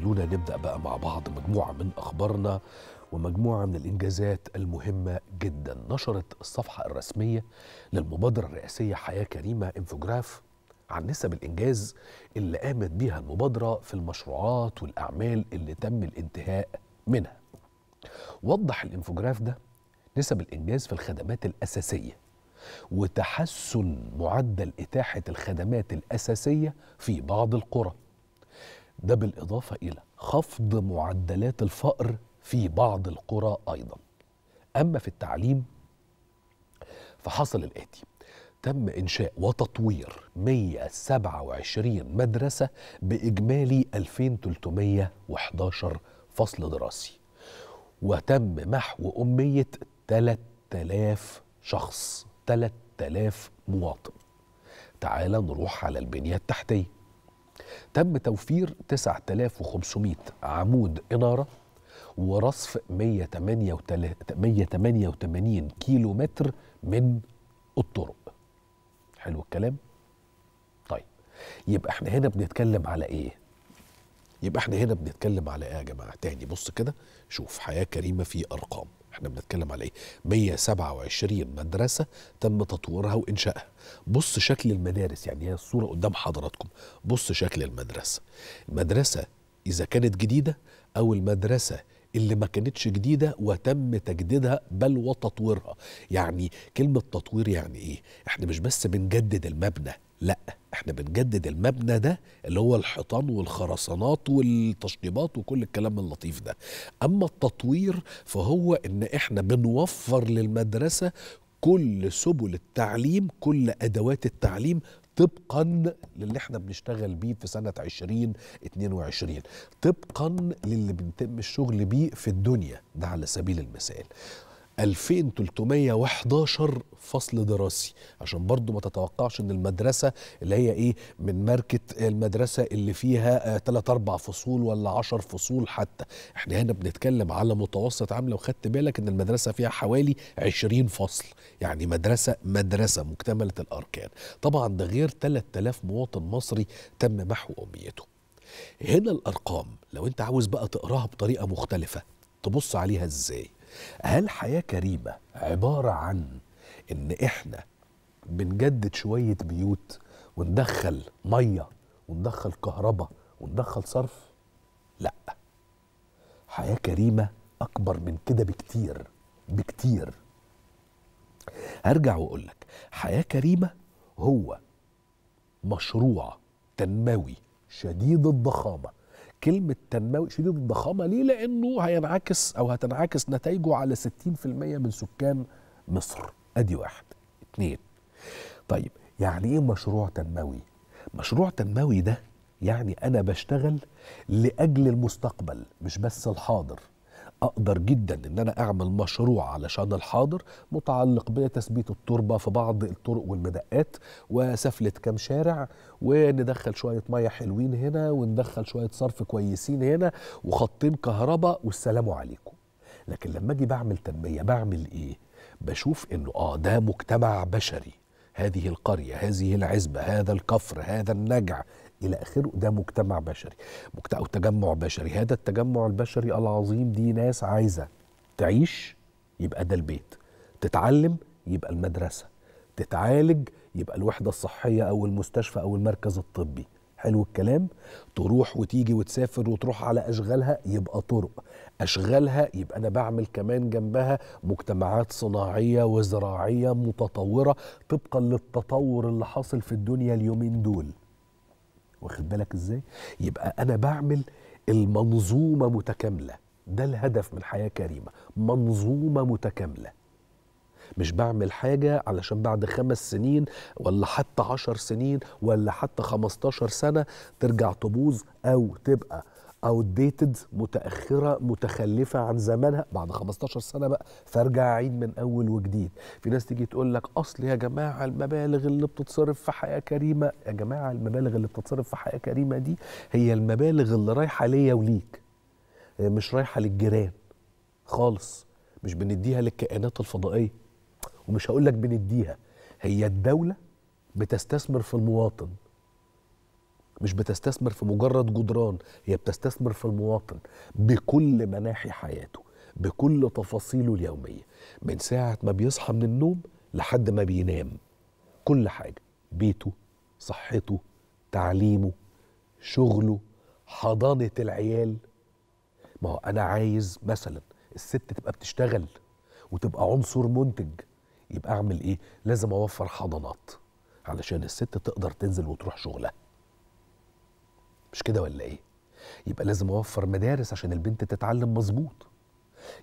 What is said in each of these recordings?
خلونا نبدأ بقى مع بعض مجموعة من أخبارنا ومجموعة من الإنجازات المهمة جدا نشرت الصفحة الرسمية للمبادرة الرئاسية حياة كريمة انفوجراف عن نسب الإنجاز اللي قامت بيها المبادرة في المشروعات والأعمال اللي تم الانتهاء منها وضح الانفوجراف ده نسب الإنجاز في الخدمات الأساسية وتحسن معدل إتاحة الخدمات الأساسية في بعض القرى ده بالإضافة إلى خفض معدلات الفقر في بعض القرى أيضا أما في التعليم فحصل الآتي تم إنشاء وتطوير 127 مدرسة بإجمالي 2311 فصل دراسي وتم محو أمية 3000 شخص 3000 مواطن تعال نروح على البنية التحتية تم توفير 9500 عمود إنارة ورصف 188 كيلو متر من الطرق حلو الكلام طيب يبقى احنا هنا بنتكلم على ايه يبقى احنا هنا بنتكلم على ايه يا جماعه تاني بص كده شوف حياه كريمه في ارقام احنا بنتكلم على ايه 127 مدرسه تم تطويرها وانشائها بص شكل المدارس يعني هي الصوره قدام حضراتكم بص شكل المدرسه المدرسه اذا كانت جديده او المدرسه اللي ما كانتش جديده وتم تجديدها بل وتطويرها يعني كلمه تطوير يعني ايه احنا مش بس بنجدد المبنى لا احنا بنجدد المبنى ده اللي هو الحيطان والخرسانات والتشطيبات وكل الكلام اللطيف ده اما التطوير فهو ان احنا بنوفر للمدرسه كل سبل التعليم كل ادوات التعليم طبقا للي احنا بنشتغل بيه في سنة 2022 طبقا للي بنتم الشغل بيه في الدنيا ده على سبيل المثال 2311 فصل دراسي عشان برضو ما تتوقعش ان المدرسة اللي هي ايه من ماركة المدرسة اللي فيها 3 آه، اربع فصول ولا 10 فصول حتى احنا هنا بنتكلم على متوسط عام لو خدت بالك ان المدرسة فيها حوالي 20 فصل يعني مدرسة مدرسة مكتملة الاركان طبعا ده غير 3000 مواطن مصري تم محو اميته هنا الارقام لو انت عاوز بقى تقراها بطريقة مختلفة تبص عليها ازاي هل حياه كريمه عباره عن ان احنا بنجدد شويه بيوت وندخل ميه وندخل كهرباء وندخل صرف لا حياه كريمه اكبر من كده بكتير بكتير هرجع واقول لك حياه كريمه هو مشروع تنموي شديد الضخامه كلمة تنموي شديد الضخامة ليه؟ لأنه هينعكس أو هتنعكس نتائجه على 60% من سكان مصر أدي واحد اتنين طيب يعني إيه مشروع تنموي؟ مشروع تنموي ده يعني أنا بشتغل لأجل المستقبل مش بس الحاضر اقدر جدا ان انا اعمل مشروع علشان الحاضر متعلق بتثبيت التربه في بعض الطرق والمدقات وسفله كام شارع وندخل شويه ميه حلوين هنا وندخل شويه صرف كويسين هنا وخطين كهرباء والسلام عليكم لكن لما اجي بعمل تنميه بعمل ايه بشوف انه اه ده مجتمع بشري هذه القريه هذه العزبه هذا الكفر هذا النجع الى اخره ده مجتمع بشري او تجمع بشري هذا التجمع البشري العظيم دي ناس عايزه تعيش يبقى ده البيت تتعلم يبقى المدرسه تتعالج يبقى الوحده الصحيه او المستشفى او المركز الطبي حلو الكلام تروح وتيجي وتسافر وتروح على اشغالها يبقى طرق اشغالها يبقى انا بعمل كمان جنبها مجتمعات صناعيه وزراعيه متطوره طبقا للتطور اللي حاصل في الدنيا اليومين دول واخد بالك ازاي يبقى انا بعمل المنظومه متكامله ده الهدف من حياه كريمه منظومه متكامله مش بعمل حاجة علشان بعد خمس سنين ولا حتى عشر سنين ولا حتى خمستاشر سنة ترجع تبوظ أو تبقى outdated متاخره متخلفه عن زمانها بعد 15 سنه بقى فارجع اعيد من اول وجديد في ناس تيجي تقول لك اصل يا جماعه المبالغ اللي بتتصرف في حياه كريمه يا جماعه المبالغ اللي بتتصرف في حياه كريمه دي هي المبالغ اللي رايحه ليا وليك هي مش رايحه للجيران خالص مش بنديها للكائنات الفضائيه ومش هقول لك بنديها هي الدوله بتستثمر في المواطن مش بتستثمر في مجرد جدران هي بتستثمر في المواطن بكل مناحي حياته بكل تفاصيله اليوميه من ساعه ما بيصحى من النوم لحد ما بينام كل حاجه بيته صحته تعليمه شغله حضانه العيال ما هو انا عايز مثلا الست تبقى بتشتغل وتبقى عنصر منتج يبقى اعمل ايه لازم اوفر حضانات علشان الست تقدر تنزل وتروح شغلها مش كده ولا ايه يبقى لازم اوفر مدارس عشان البنت تتعلم مظبوط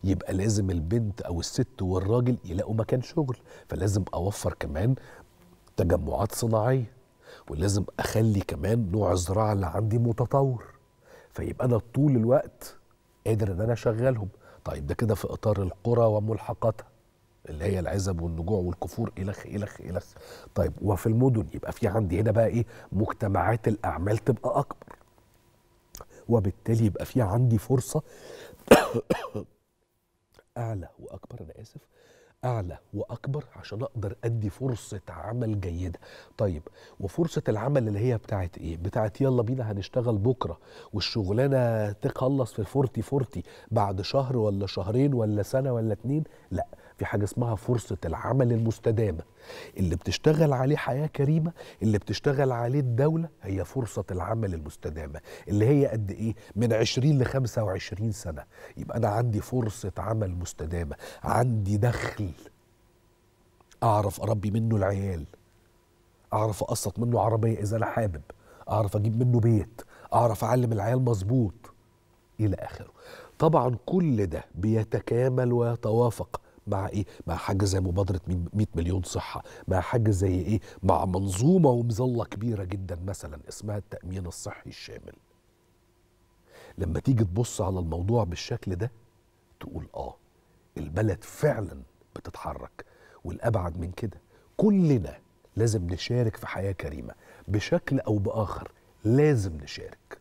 يبقى لازم البنت او الست والراجل يلاقوا مكان شغل فلازم اوفر كمان تجمعات صناعيه ولازم اخلي كمان نوع الزراعه اللي عندي متطور فيبقى انا طول الوقت قادر ان انا اشغلهم طيب ده كده في اطار القرى وملحقاتها اللي هي العزب والنجوع والكفور الخ الخ الخ طيب وفي المدن يبقى في عندي هنا بقى ايه مجتمعات الاعمال تبقى اكبر وبالتالي يبقى في عندي فرصه اعلى واكبر انا اسف اعلى واكبر عشان اقدر ادي فرصه عمل جيده طيب وفرصه العمل اللي هي بتاعت ايه بتاعت يلا بينا هنشتغل بكره والشغلانه تخلص في 40 فورتي بعد شهر ولا شهرين ولا سنه ولا اتنين لا في حاجه اسمها فرصه العمل المستدامه اللي بتشتغل عليه حياه كريمه اللي بتشتغل عليه الدوله هي فرصه العمل المستدامه اللي هي قد ايه من 20 ل 25 سنه يبقى انا عندي فرصه عمل مستدامه عندي دخل اعرف اربي منه العيال اعرف اقسط منه عربيه اذا انا حابب اعرف اجيب منه بيت اعرف اعلم العيال مظبوط الى اخره طبعا كل ده بيتكامل ويتوافق مع ايه مع حاجه زي مبادره 100 مليون صحه مع حاجه زي ايه مع منظومه ومظله كبيره جدا مثلا اسمها التامين الصحي الشامل لما تيجي تبص على الموضوع بالشكل ده تقول اه البلد فعلا بتتحرك والابعد من كده كلنا لازم نشارك في حياه كريمه بشكل او باخر لازم نشارك